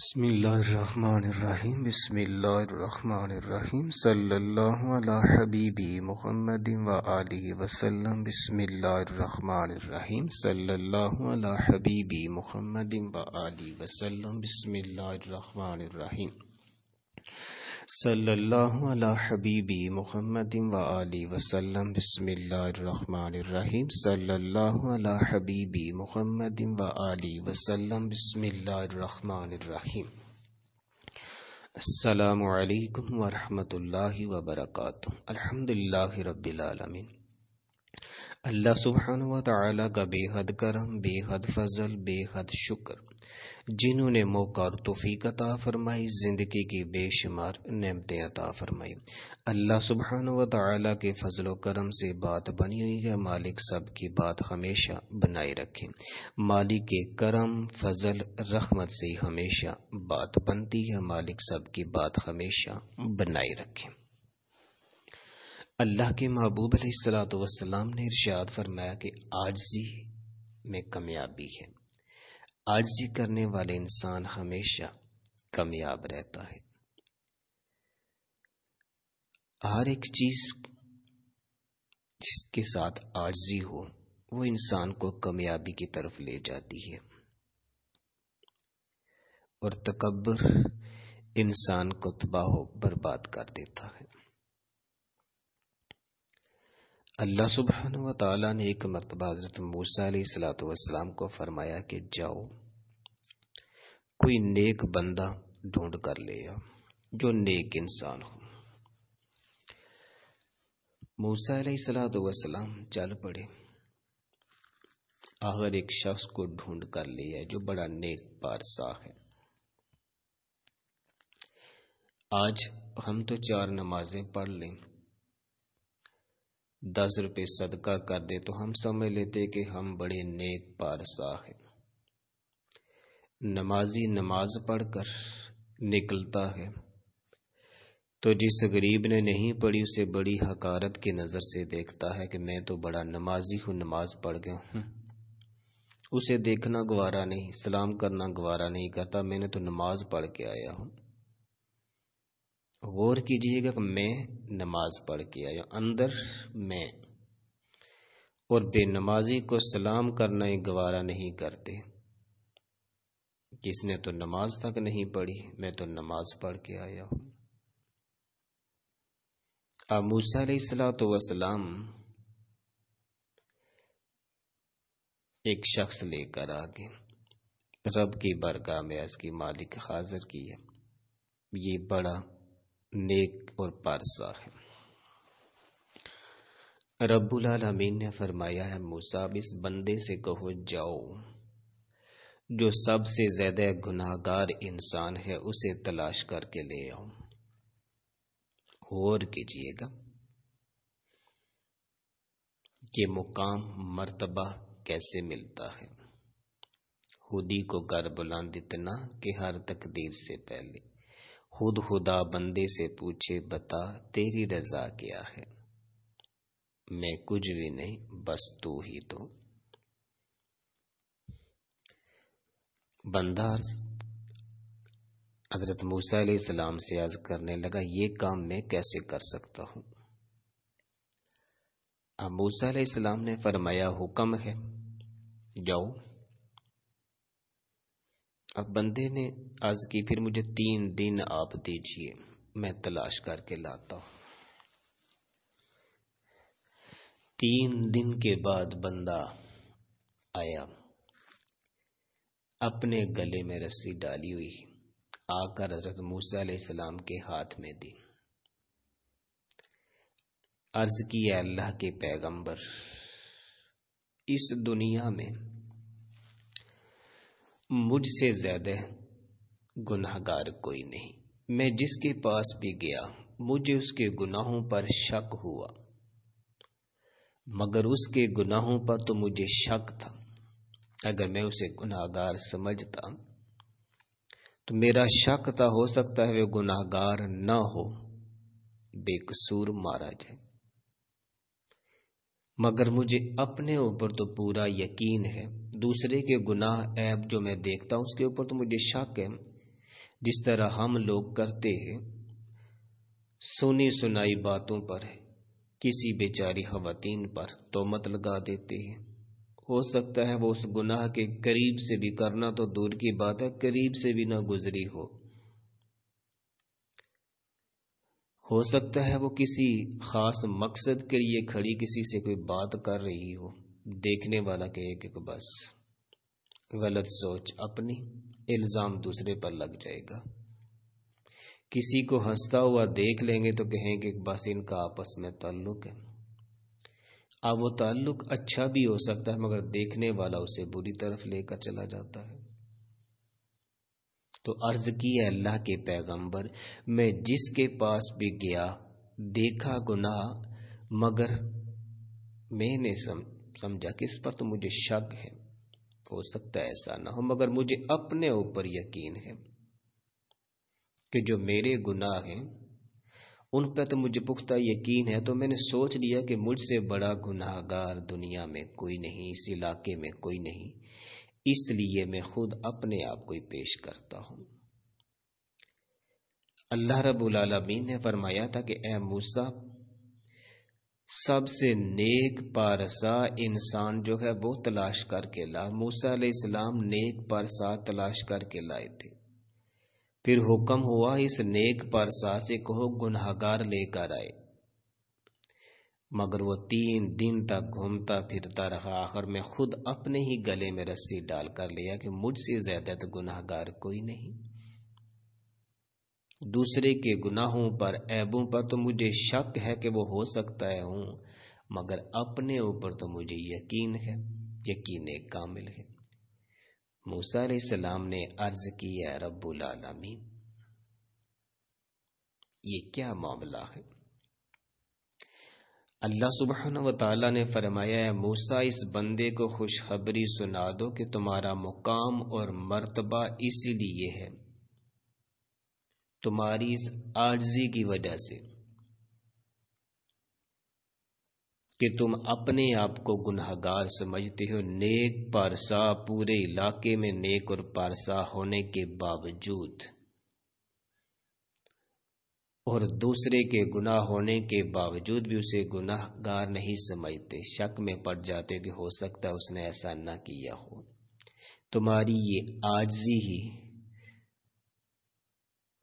बसमीम् बसमीम सल्लाबी मोहम्मद वसल्लम बसमीम सल्लाबी मोहम्मद वसल्लम बसमीम सल्लल्लाहु अला हबीबी मुहम्मद व आली वसल्लम बिस्मिल्लाहिर्रहमानिर्रहीम सल्लल्लाहु अला हबीबी मुहम्मद व आली वसल्लम बिस्मिल्लाहिर्रहमानिर्रहीम अस्सलाम वालेकुम व रहमतुल्लाहि व बरकातुहू अल्हम्दुलिल्लाहि रब्बिल आलमीन अल्लाह सुबहान व तआला का बेहद करम बेहद फजल बेहद शुक्र जिन्होंने मौका और तोफ़ीक अता फरमाई ज़िंदगी की बेशुमार नमतें अता फरमाई अल्लाह सुबहान व के फजल करम से बात बनी हुई है मालिक सब की बात हमेशा बनाए रखें मालिक के करम फजल रहमत से हमेशा बात बनती है मालिक सब की बात हमेशा बनाए रखें अल्लाह के महबूब सलात वसलाम ने इरशाद फरमाया कि आजजी में कामयाबी है आर्जी करने वाले इंसान हमेशा कामयाब रहता है हर एक चीज जिसके साथ आर्जी हो वो इंसान को कामयाबी की तरफ ले जाती है और तकबर इंसान को तबाह बर्बाद कर देता है अल्लाह सुबहान तला ने एक मरतबा हज़रत मूसा सलाम को फरमाया कि जाओ कोई नेक बंदा ढूंढ कर ले आओ जो नेक इंसान हो मूसा चल पड़े आखिर एक शख्स को ढूंढ कर ले आए जो बड़ा नेक पारसा है आज हम तो चार नमाजें पढ़ लें दस रुपये सदका कर दे तो हम समझ लेते कि हम बड़े नेक पारसा हैं नमाजी नमाज पढ़कर निकलता है तो जिस गरीब ने नहीं पढ़ी उसे बड़ी हकारत की नज़र से देखता है कि मैं तो बड़ा नमाजी हूँ नमाज पढ़ गया हूँ उसे देखना गवारा नहीं सलाम करना गवारा नहीं करता मैंने तो नमाज पढ़ के आया हूँ गौर कीजिएगा कि मैं नमाज पढ़ के आया अंदर मैं और बेनमाजी को सलाम करना ही गवारा नहीं करते किसने तो नमाज तक नहीं पढ़ी मैं तो नमाज पढ़ के आया हूं अब मूसा तो वसलाम एक शख्स लेकर आ गए रब की बरगाह में इसकी मालिक हाजिर किया ये बड़ा नेक और पारसा है रबुल आलमीन ने फरमाया है मूसा इस बंदे से कहो जाओ जो सबसे ज्यादा गुनाहगार इंसान है उसे तलाश करके ले आओ और कीजिएगा ये मुकाम मर्तबा कैसे मिलता है हुदी को कर बुलंद इतना कि हर तकदीर से पहले खुद खुदा बंदे से पूछे बता तेरी रजा क्या है मैं कुछ भी नहीं बस तू ही तो बंदा हजरत मूसा सलाम से आज करने लगा ये काम मैं कैसे कर सकता हूं अब मूसा सलाम ने फरमाया हुक्म है जाओ अब बंदे ने अर्ज की फिर मुझे तीन दिन आप दीजिए मैं तलाश करके लाता हूं तीन दिन के बाद बंदा आया अपने गले में रस्सी डाली हुई आकर हजरत मूसा सलाम के हाथ में दी अर्ज किया अल्लाह के पैगंबर इस दुनिया में मुझसे ज़्यादा गुनाहगार कोई नहीं मैं जिसके पास भी गया मुझे उसके गुनाहों पर शक हुआ मगर उसके गुनाहों पर तो मुझे शक था अगर मैं उसे गुनाहगार समझता तो मेरा शक था हो सकता है वे गुनाहगार ना हो बेकसूर मारा जाए मगर मुझे अपने ऊपर तो पूरा यकीन है दूसरे के गुनाह ऐप जो मैं देखता हूं उसके ऊपर तो मुझे शक है जिस तरह हम लोग करते हैं सुनी सुनाई बातों पर किसी बेचारी खवतीन पर तोमत लगा देते हैं हो सकता है वो उस गुनाह के करीब से भी करना तो दूर की बात है करीब से भी ना गुजरी हो हो सकता है वो किसी खास मकसद के लिए खड़ी किसी से कोई बात कर रही हो देखने वाला कहे कि बस गलत सोच अपनी इल्ज़ाम दूसरे पर लग जाएगा किसी को हंसता हुआ देख लेंगे तो कहेंगे बस इनका आपस में ताल्लुक है अब वो ताल्लुक अच्छा भी हो सकता है मगर देखने वाला उसे बुरी तरफ लेकर चला जाता है तो अर्ज किया अल्लाह के पैगंबर मैं जिसके पास भी गया देखा गुनाह मगर मैंने समझा कि इस पर तो मुझे शक है हो सकता है ऐसा ना हो मगर मुझे अपने ऊपर यकीन है कि जो मेरे गुनाह हैं उन पर तो मुझे पुख्ता यकीन है तो मैंने सोच लिया कि मुझसे बड़ा गुनाहगार दुनिया में कोई नहीं इस इलाके में कोई नहीं इसलिए मैं खुद अपने आप को ही पेश करता हूं अल्लाह रबुल आलमीन ने फरमाया था कि ए मूसा सबसे नेक पारसा इंसान जो है वो तलाश करके ला मूसा इस्लाम नेक पारसा तलाश करके लाए थे फिर हुक्म हुआ इस नेक पारसा से कहो गुनहगार लेकर आए मगर वो तीन दिन तक घूमता फिरता रहा आखिर में खुद अपने ही गले में रस्सी डाल कर लिया कि मुझसे ज्यादा तो गुनाहगार कोई नहीं दूसरे के गुनाहों पर ऐबों पर तो मुझे शक है कि वो हो सकता है हूं मगर अपने ऊपर तो मुझे यकीन है यकीन एक कामिल है मूसा सलाम ने अर्ज किया रबुल आलमीन ये क्या मामला है अल्लाह सुबहन वाली ने फरमाया है मूसा इस बंदे को खुशखबरी सुना दो कि तुम्हारा मुकाम और मर्तबा इसीलिए है तुम्हारी इस आर्जी की वजह से कि तुम अपने आप को गुनहगार समझते हो नेक पारसा पूरे इलाके में नेक और पारसा होने के बावजूद और दूसरे के गुनाह होने के बावजूद भी उसे गुनाहगार नहीं समझते शक में पड़ जाते हो कि हो सकता है उसने ऐसा ना किया हो तुम्हारी ये आजी ही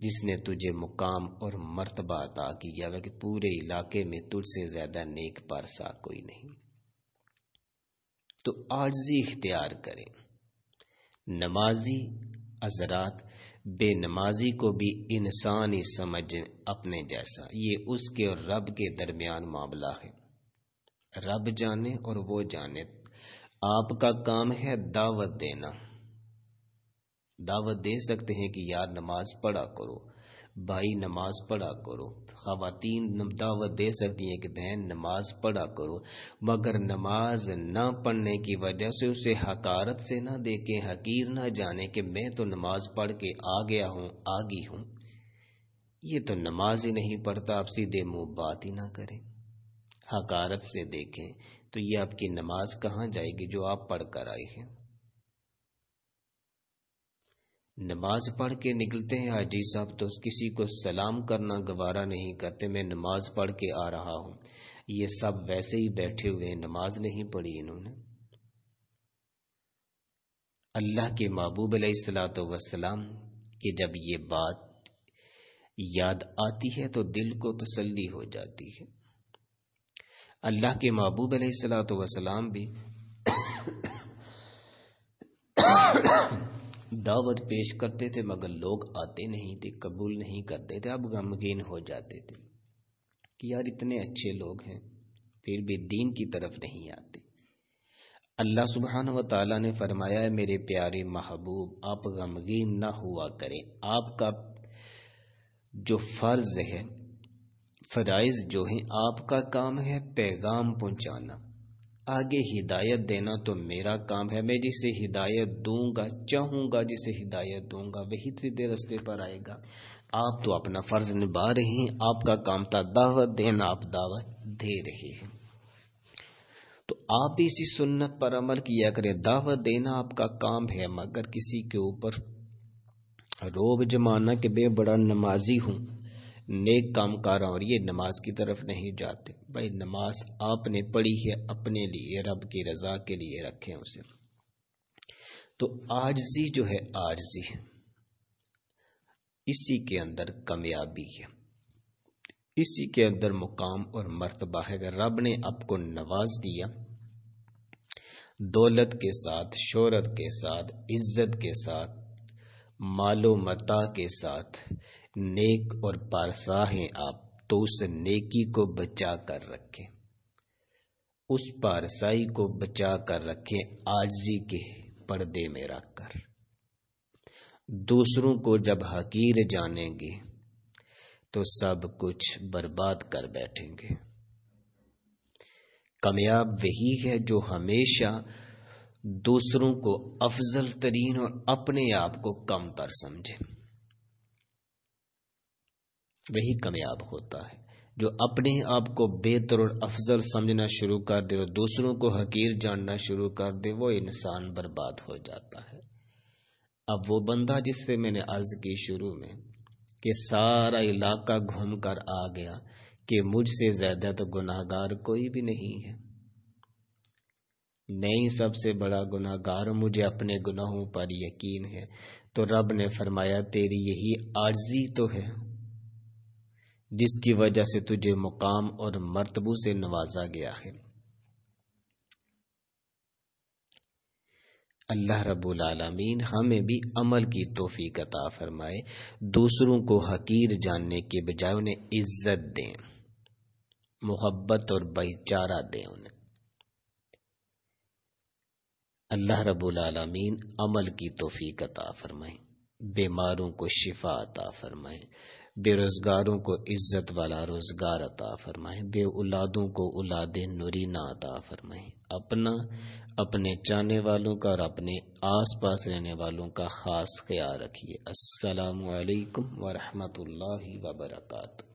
जिसने तुझे मुकाम और मर्तबा अदा किया वह कि पूरे इलाके में तुझसे ज्यादा नेक पारसा कोई नहीं तो आजी इख्तियार करें नमाजी अजरात बेनमाजी को भी इंसान ही समझ अपने जैसा ये उसके और रब के दरमियान मामला है रब जाने और वो जाने आपका काम है दावत देना दावत दे सकते हैं कि यार नमाज पढ़ा करो भाई नमाज पढ़ा करो खातन दावत दे सकती हैं कि बहन नमाज पढ़ा करो मगर नमाज ना पढ़ने की वजह से उसे हकारत से ना देखें हकीर ना जाने कि मैं तो नमाज पढ़ के आ गया हूं आगी हूं ये तो नमाज ही नहीं पढ़ता आप सीधे मुंह बात ही ना करें हकारत से देखें तो ये आपकी नमाज कहाँ जाएगी जो आप पढ़ कर आए हैं नमाज पढ़ के निकलते हैं हाजी साहब तो किसी को सलाम करना गवारा नहीं करते मैं नमाज पढ़ के आ रहा हूं ये सब वैसे ही बैठे हुए हैं नमाज नहीं पढ़ी इन्होंने अल्लाह के महबूब सलात वसलाम कि जब ये बात याद आती है तो दिल को तसल्ली हो जाती है अल्लाह के महबूब सलात वसलाम भी दावत पेश करते थे मगर लोग आते नहीं थे कबूल नहीं करते थे अब गमगीन हो जाते थे कि यार इतने अच्छे लोग हैं फिर भी दीन की तरफ नहीं आते अल्लाह सुबहान व ताला ने फरमाया है मेरे प्यारे महबूब आप गमगीन ना हुआ करें आपका जो फ़र्ज़ है फ़राइज़ जो है आपका काम है पैगाम पहुंचाना आगे हिदायत देना तो मेरा काम है मैं जिसे हिदायत दूंगा चाहूंगा जिसे हिदायत दूंगा वही सीधे रस्ते पर आएगा आप तो अपना फर्ज निभा रहे हैं आपका काम था दावत देना आप दावत दे रहे हैं तो आप इसी सुन्नत पर अमल किया करें दावत देना आपका काम है मगर किसी के ऊपर रोब जमाना के बे बड़ा नमाजी हूं नेक काम कर रहा और ये नमाज की तरफ नहीं जाते भाई नमाज आपने पढ़ी है अपने लिए रब की रजा के लिए रखें उसे तो आर्जी जो है आजी है इसी के अंदर कामयाबी है इसी के अंदर मुकाम और मर्तबा है अगर रब ने आपको नवाज दिया दौलत के साथ शोहरत के साथ इज्जत के साथ मता के साथ नेक और पारसा हैं आप तो उस नेकी को बचा कर रखें उस पारसाई को बचा कर रखें आजी के पर्दे में रखकर दूसरों को जब हकीर जानेंगे तो सब कुछ बर्बाद कर बैठेंगे कामयाब वही है जो हमेशा दूसरों को अफजल तरीन और अपने आप को कम तर समझे वही कामयाब होता है जो अपने आप को बेहतर और अफजल समझना शुरू कर दे और दूसरों को हकीर जानना शुरू कर दे वो इंसान बर्बाद हो जाता है अब वो बंदा जिससे मैंने अर्ज की शुरू में कि सारा इलाका घूम कर आ गया कि मुझसे ज्यादा तो गुनाहगार कोई भी नहीं है मैं ही सबसे बड़ा गुनाहगार हूँ मुझे अपने गुनाहों पर यकीन है तो रब ने फरमाया तेरी यही आर्जी तो है जिसकी वजह से तुझे मुकाम और मरतबू से नवाजा गया है अल्लाह रबुल आलमीन हमें भी अमल की तोहफी कता फरमाए दूसरों को हकीर जानने के बजाय उन्हें इज्जत दें मोहब्बत और भाईचारा दें उन्हें अल्लाह रबुल आलमीन अमल की तोफीक अता फरमाए बीमारों को शिफा अता फरमाए बेरोज़गारों को इज़्ज़त वाला रोज़गार अता फरमाए बे औलादों को औलाद नुरीना अता फरमाए अपना अपने चाहने वालों का और अपने आस पास रहने वालों का ख़ास ख्याल रखिए असलकम वरहमल वबरकू